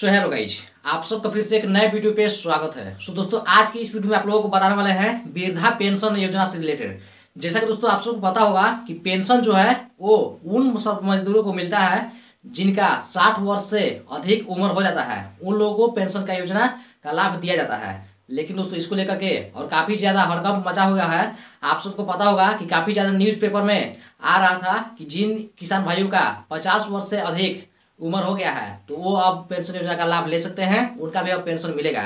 so hello guys आप सबका फिर से एक नए वीडियो पे स्वागत है सो so, दोस्तों आज की इस वीडियो में आप लोगों को बताने वाले हैं वृद्धा पेंशन योजना से रिलेटेड जैसा कि दोस्तों आप सबको पता होगा कि पेंशन जो है वो उन सब मजदूरों को मिलता है जिनका 60 वर्ष से अधिक उम्र हो जाता है उन लोगों को पेंशन का योजना का लाभ दिया जाता है लेकिन दोस्तों इसको लेकर के और काफ़ी ज़्यादा हड़कंप मचा हुआ है आप सबको पता होगा कि काफ़ी ज़्यादा न्यूज़पेपर में आ रहा था कि जिन किसान भाइयों का 50 वर्ष से अधिक उम्र हो गया है तो वो अब पेंशन योजना का लाभ ले सकते हैं उनका भी अब पेंशन मिलेगा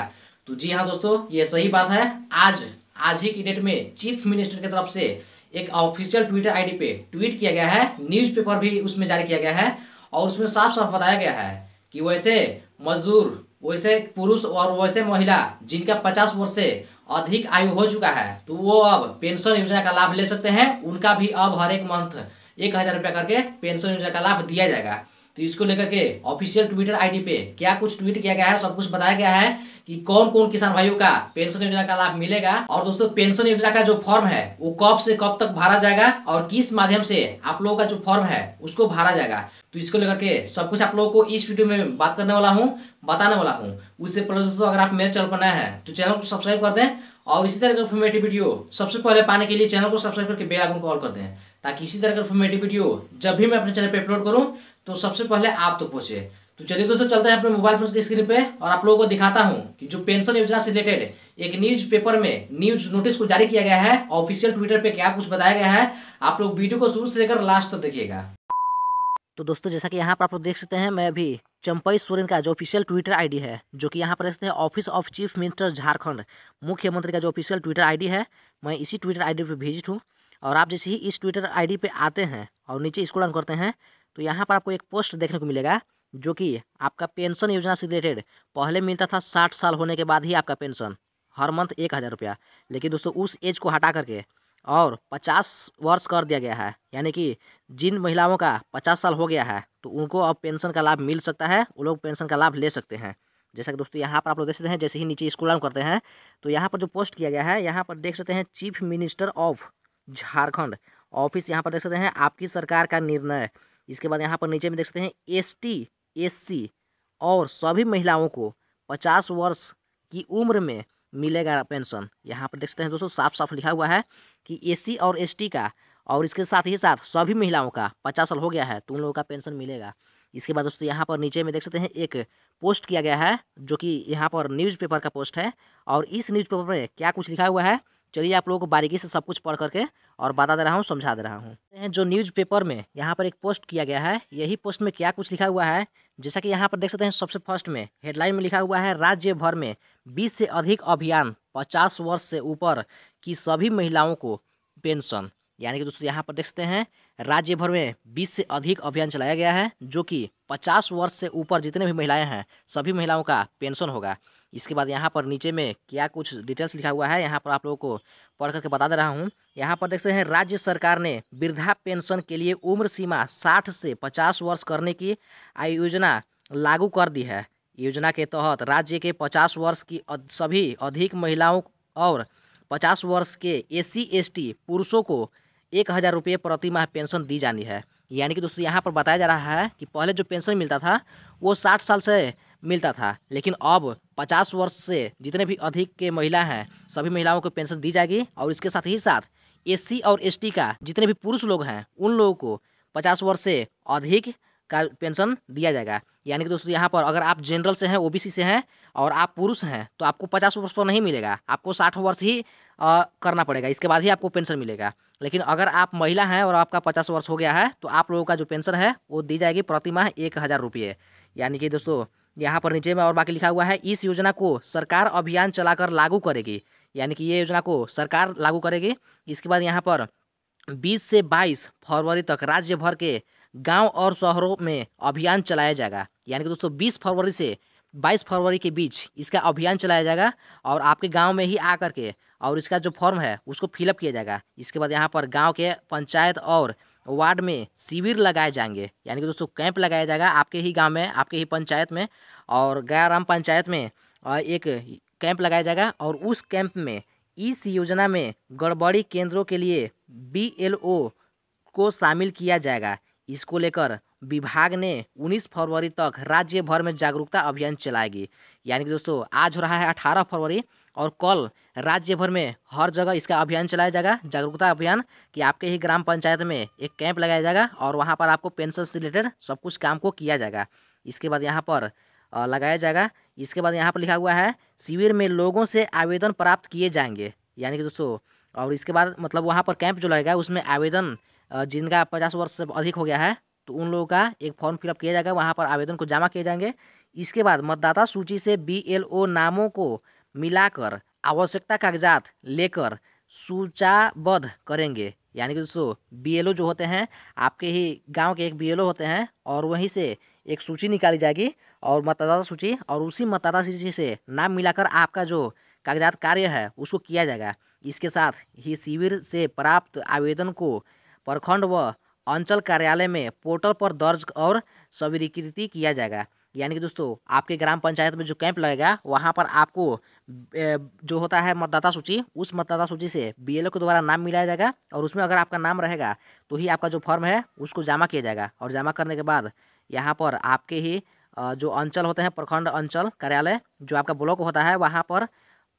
तो जी हाँ दोस्तों ये सही बात है आज आज ही की डेट में चीफ मिनिस्टर की तरफ से एक ऑफिशियल ट्विटर आईडी पे ट्वीट किया गया है न्यूज़पेपर भी उसमें जारी किया गया है और उसमें साफ साफ बताया गया है कि वैसे मजदूर वैसे पुरुष और वैसे महिला जिनका पचास वर्ष से अधिक आयु हो चुका है तो वो अब पेंशन योजना का लाभ ले सकते हैं उनका भी अब हर एक मंथ एक हज़ार रुपया करके पेंशन योजना का लाभ दिया जाएगा तो इसको लेकर के ऑफिशियल ट्विटर आईडी पे क्या कुछ ट्वीट किया गया है सब कुछ बताया गया है कि कौन कौन किसान भाइयों का पेंशन योजना का लाभ मिलेगा और दोस्तों पेंशन योजना का जो फॉर्म है वो कब से कब तक भरा जाएगा और किस माध्यम से आप लोगों का जो फॉर्म है उसको भरा जाएगा तो इसको लेकर के सब कुछ आप लोगों को इस वीडियो में बात करने वाला हूँ बताने वाला हूँ उससे पहले दोस्तों अगर आप मेरे चैनल पर नए हैं तो चैनल को सब्सक्राइब कर दें और इसी तरह का इन्फॉर्मेटिव वीडियो सबसे पहले पाने के लिए चैनल को सब्सक्राइब करके बेल आइकन कॉल कर दें ताकि इसी तरह का इन्फॉर्मेटिव वीडियो जब भी मैं अपने चैनल पर अपलोड करूँ तो सबसे पहले आप तो पूछे तो चलिए दोस्तों चलते हैं अपने मोबाइल फोन की स्क्रीन पे और आप लोगों को दिखाता हूँ कि जो पेंशन योजना से रिलेटेड एक न्यूज पेपर में न्यूज नोटिस को जारी किया गया है ऑफिशियल ट्विटर पे क्या कुछ बताया गया है आप लोग वीडियो को शुरू से लेकर लास्ट तक देखिएगा तो दोस्तों जैसा कि यहाँ पर आप लोग देख सकते हैं मैं अभी चंपई सोरेन का जो ऑफिशियल ट्विटर आईडी है जो कि यहाँ पर देखते हैं office of chief minister Jharkhand मुख्यमंत्री का जो ऑफिशियल ट्विटर आईडी है मैं इसी ट्विटर आईडी पे विजिट हूँ और आप जैसे ही इस ट्विटर आईडी पे आते हैं और नीचे स्क्रॉल करते हैं तो यहाँ पर आपको एक पोस्ट देखने को मिलेगा जो कि आपका पेंशन योजना से रिलेटेड पहले मिलता था साठ साल होने के बाद ही आपका पेंशन हर मंथ एक हज़ार रुपया लेकिन दोस्तों उस एज को हटा करके और पचास वर्ष कर दिया गया है यानी कि जिन महिलाओं का पचास साल हो गया है तो उनको अब पेंशन का लाभ मिल सकता है वो लोग पेंशन का लाभ ले सकते हैं जैसा कि दोस्तों यहाँ पर आप लोग देख सकते हैं जैसे ही नीचे स्कूल आउन करते हैं तो यहाँ पर जो पोस्ट किया गया है यहाँ पर देख सकते हैं chief minister of Jharkhand office यहाँ पर देख सकते हैं आपकी सरकार का निर्णय इसके बाद यहाँ पर नीचे में देख सकते हैं एस टी एस सी और सभी महिलाओं को पचास वर्ष की उम्र में मिलेगा पेंशन यहाँ पर देख सकते हैं दोस्तों साफ साफ लिखा हुआ है कि एससी और एस का और इसके साथ ही साथ सभी महिलाओं का पचास साल हो गया है तो उन लोगों का पेंशन मिलेगा इसके बाद दोस्तों यहाँ पर नीचे में देख सकते हैं एक पोस्ट किया गया है जो कि यहाँ पर न्यूज़पेपर का पोस्ट है और इस न्यूज़पेपर में क्या कुछ लिखा हुआ है चलिए आप लोगों को बारीकी से सब कुछ पढ़ करके और बता दे रहा हूँ समझा दे रहा हूँ जो न्यूज़पेपर में यहाँ पर एक पोस्ट किया गया है यही पोस्ट में क्या कुछ लिखा हुआ है जैसा कि यहाँ पर देख सकते हैं सबसे फर्स्ट में हेडलाइन में लिखा हुआ है राज्य भर में बीस से अधिक अभियान पचास वर्ष से ऊपर की सभी महिलाओं को पेंशन यानी कि दोस्तों यहाँ पर देख सकते हैं राज्य भर में बीस से अधिक अभियान चलाया गया है जो कि पचास वर्ष से ऊपर जितने भी महिलाएं हैं सभी महिलाओं का पेंशन होगा इसके बाद यहाँ पर नीचे में क्या कुछ डिटेल्स लिखा हुआ है यहाँ पर आप लोगों को पढ़ करके बता दे रहा हूँ यहाँ पर देखते हैं राज्य सरकार ने वृद्धा पेंशन के लिए उम्र सीमा साठ से पचास वर्ष करने की आयोजना लागू कर दी है योजना के तहत राज्य के पचास वर्ष की सभी अधिक महिलाओं और पचास वर्ष के एस सी पुरुषों को एक हज़ार रुपये प्रति माह पेंशन दी जानी है यानी कि दोस्तों यहाँ पर बताया जा रहा है कि पहले जो पेंशन मिलता था वो साठ साल से मिलता था लेकिन अब पचास वर्ष से जितने भी अधिक के महिला हैं सभी महिलाओं को पेंशन दी जाएगी और इसके साथ ही साथ एस और एस का जितने भी पुरुष लोग हैं उन लोगों को पचास वर्ष से अधिक का पेंशन दिया जाएगा यानी कि दोस्तों यहाँ पर अगर आप जनरल से हैं ओबीसी से हैं और आप पुरुष हैं तो आपको पचास वर्ष पर तो नहीं मिलेगा आपको साठ वर्ष ही आ, करना पड़ेगा इसके बाद ही आपको पेंशन मिलेगा लेकिन अगर आप महिला हैं और आपका पचास वर्ष हो गया है तो आप लोगों का जो पेंशन है वो दी जाएगी प्रतिमाह एक हज़ार रुपये यानी कि दोस्तों यहाँ पर नीचे में और बाकी लिखा हुआ है इस योजना को सरकार अभियान चलाकर लागू करेगी यानी कि ये योजना को सरकार लागू करेगी इसके बाद यहाँ पर बीस से बाईस फरवरी तक राज्य भर के गाँव और शहरों में अभियान चलाया जाएगा यानी कि दोस्तों बीस फरवरी से बाईस फरवरी के बीच इसका अभियान चलाया जाएगा और आपके गांव में ही आकर के और इसका जो फॉर्म है उसको फिलअप किया जाएगा इसके बाद यहाँ पर गाँव के पंचायत और वार्ड में शिविर लगाए जाएंगे यानी कि दोस्तों कैंप लगाया जाएगा आपके ही गांव में आपके ही पंचायत में और गयाराम पंचायत में एक कैंप लगाया जाएगा और उस कैंप में इस योजना में गड़बड़ी केंद्रों के लिए बीएलओ को शामिल किया जाएगा इसको लेकर विभाग ने 19 फरवरी तक राज्य भर में जागरूकता अभियान चलाएगी यानी कि दोस्तों आज हो रहा है 18 फरवरी और कल राज्य भर में हर जगह इसका अभियान चलाया जाएगा जागरूकता अभियान कि आपके ही ग्राम पंचायत में एक कैंप लगाया जाएगा और वहाँ पर आपको पेंशन से रिलेटेड सब कुछ काम को किया जाएगा इसके बाद यहाँ पर लगाया जाएगा इसके बाद यहाँ पर लिखा हुआ है शिविर में लोगों से आवेदन प्राप्त किए जाएंगे यानी कि दोस्तों और इसके बाद मतलब वहाँ पर कैंप जो लगेगा उसमें आवेदन जिनका पचास वर्ष से अधिक हो गया है तो उन लोगों का एक फॉर्म फिलअप किया जाएगा वहाँ पर आवेदन को जमा किए जाएंगे इसके बाद मतदाता सूची से बी नामों को मिलाकर आवश्यकता कागजात लेकर सूचाबद्ध करेंगे यानी कि दोस्तों बीएलओ जो होते हैं आपके ही गांव के एक बीएलओ होते हैं और वहीं से एक सूची निकाली जाएगी और मतदाता सूची और उसी मतदाता सूची से नाम मिलाकर आपका जो कागजात कार्य है उसको किया जाएगा इसके साथ ही शिविर से प्राप्त आवेदन को प्रखंड व अंचल कार्यालय में पोर्टल पर दर्ज और स्वीकृति किया जाएगा यानी कि दोस्तों आपके ग्राम पंचायत में जो कैंप लगेगा वहाँ पर आपको जो होता है मतदाता सूची उस मतदाता सूची से बीएलओ के द्वारा नाम मिलाया जाएगा और उसमें अगर आपका नाम रहेगा तो ही आपका जो फॉर्म है उसको जमा किया जाएगा और जमा करने के बाद यहाँ पर आपके ही जो अंचल होते हैं प्रखंड अंचल कार्यालय जो आपका ब्लॉक होता है वहाँ पर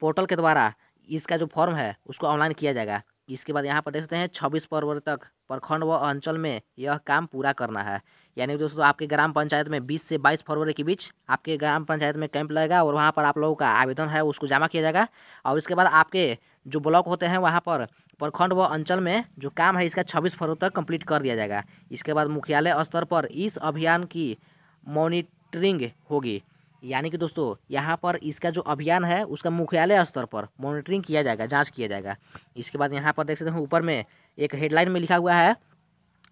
पोर्टल के द्वारा इसका जो फॉर्म है उसको ऑनलाइन किया जाएगा इसके बाद यहाँ पर देख सकते हैं छब्बीस फरवरी तक प्रखंड व अंचल में यह काम पूरा करना है यानी दोस्तों आपके ग्राम पंचायत में बीस से बाईस फरवरी के बीच आपके ग्राम पंचायत में कैंप लगेगा और वहाँ पर आप लोगों का आवेदन है उसको जमा किया जाएगा और इसके बाद आपके जो ब्लॉक होते हैं वहाँ पर प्रखंड व अंचल में जो काम है इसका छब्बीस फरवरी तक कम्प्लीट कर दिया जाएगा इसके बाद मुख्यालय स्तर पर इस अभियान की मॉनिटरिंग होगी यानी कि दोस्तों यहाँ पर इसका जो अभियान है उसका मुख्यालय स्तर पर मॉनिटरिंग किया जाएगा जांच किया जाएगा इसके बाद यहाँ पर देख सकते हैं ऊपर में एक हेडलाइन में लिखा हुआ है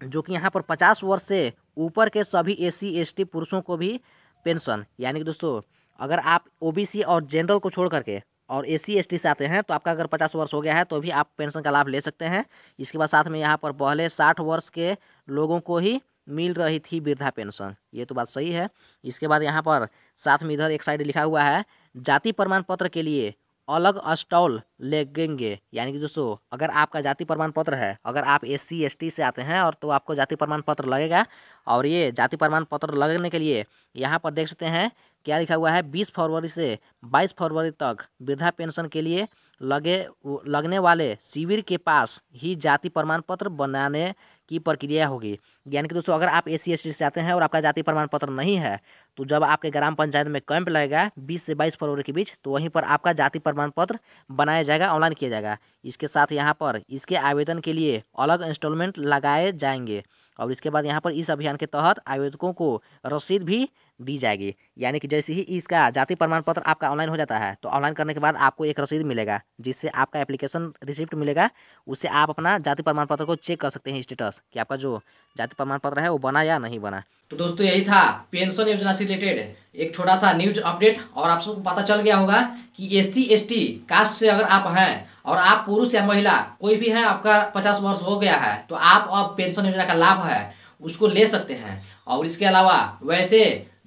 जो कि यहाँ पर पचास वर्ष से ऊपर के सभी एस सी पुरुषों को भी पेंशन यानी कि दोस्तों अगर आप ओबीसी और जनरल को छोड़ करके और ए सी एस टी से आते हैं तो आपका अगर पचास वर्ष हो गया है तो भी आप पेंशन का लाभ ले सकते हैं इसके बाद साथ में यहाँ पर पहले साठ वर्ष के लोगों को ही मिल रही थी वृद्धा पेंशन ये तो बात सही है इसके बाद यहाँ पर साथ में इधर एक साइड लिखा हुआ है जाति प्रमाण पत्र के लिए अलग स्टॉल लगेंगे यानी कि दोस्तों अगर आपका जाति प्रमाण पत्र है अगर आप एस सी एस टी से आते हैं और तो आपको जाति प्रमाण पत्र लगेगा और ये जाति प्रमाण पत्र लगने के लिए यहाँ पर देख सकते हैं क्या लिखा हुआ है बीस फरवरी से बाईस फरवरी तक वृद्धा पेंशन के लिए लगे लगने वाले शिविर के पास ही जाति प्रमाण पत्र बनाने की प्रक्रिया होगी यानी कि दोस्तों अगर आप ए सी से आते हैं और आपका जाति प्रमाण पत्र नहीं है तो जब आपके ग्राम पंचायत में कैंप लगेगा बीस से बाईस फरवरी के बीच तो वहीं पर आपका जाति प्रमाण पत्र बनाया जाएगा ऑनलाइन किया जाएगा इसके साथ यहाँ पर इसके आवेदन के लिए अलग इंस्टॉलमेंट लगाए जाएंगे और इसके बाद यहाँ पर इस अभियान के तहत आवेदकों को रसीद भी दी जाएगी यानी कि जैसे ही इसका जाति प्रमाण पत्र आपका ऑनलाइन हो जाता है तो ऑनलाइन करने के बाद आपको एक रसीद मिलेगा जिससे आपका एप्लीकेशन रिसिप्ट मिलेगा उससे आप अपना जाति प्रमाण पत्र को चेक कर सकते हैं स्टेटस कि आपका जो जाति प्रमाण पत्र है वो बना या नहीं बना तो दोस्तों यही था पेंशन योजना से रिलेटेड एक छोटा सा न्यूज अपडेट और आप सबको पता चल गया होगा कि एस सी कास्ट से अगर आप हैं और आप पुरुष या महिला कोई भी हैं आपका पचास वर्ष हो गया है तो आप अब पेंशन योजना का लाभ है उसको ले सकते हैं और इसके अलावा वैसे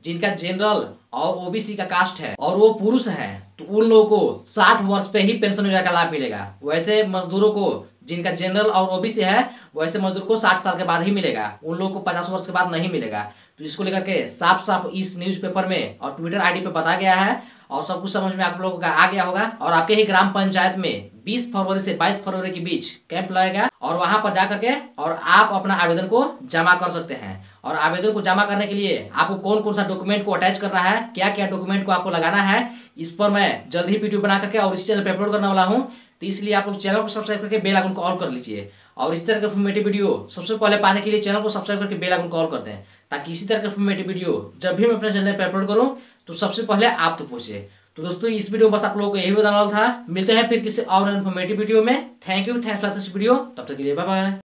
जिनका जनरल और ओबीसी का कास्ट है और वो पुरुष है तो उन लोगों को साठ वर्ष पे ही पेंशन योजना का लाभ मिलेगा वैसे मजदूरों को जिनका जनरल और ओबीसी है वैसे मजदूर को साठ साल के बाद ही मिलेगा उन लोगों को पचास वर्ष के बाद नहीं मिलेगा तो इसको लेकर के साफ साफ इस न्यूज़पेपर में और ट्विटर आईडी पे बताया गया है और सब कुछ समझ में आप लोगों का आ गया होगा और आपके ही ग्राम पंचायत में 20 फरवरी से 22 फरवरी के बीच कैंप लगेगा और वहां पर जाकर के और आप अपना आवेदन को जमा कर सकते हैं और आवेदन को जमा करने के लिए आपको कौन कौन सा डॉक्यूमेंट को अटैच करना है क्या क्या डॉक्यूमेंट को आपको लगाना है इस पर मैं जल्द ही वीडियो बना करके और इस चैनल पर अपलोड करने वाला हूँ तो इसलिए आप लोग चैनल को सब्सक्राइब करके बेल आइकन को ऑल कर लीजिए और इस तरह के वीडियो सबसे पहले पाने के लिए चैनल को सब्सक्राइब करके बेल आइकन को ऑल कर दें ताकि इसी तरह के वीडियो जब भी मैं अपने चैनल पर अपलोड करूँ तो सबसे पहले आप तो पूछे तो दोस्तों इस वीडियो में बस आप लोगों को यही बताना था मिलते हैं फिर किसी और इन्फॉर्मेटिव वीडियो में thank you thanks for this video तब तक के लिए बाय बाय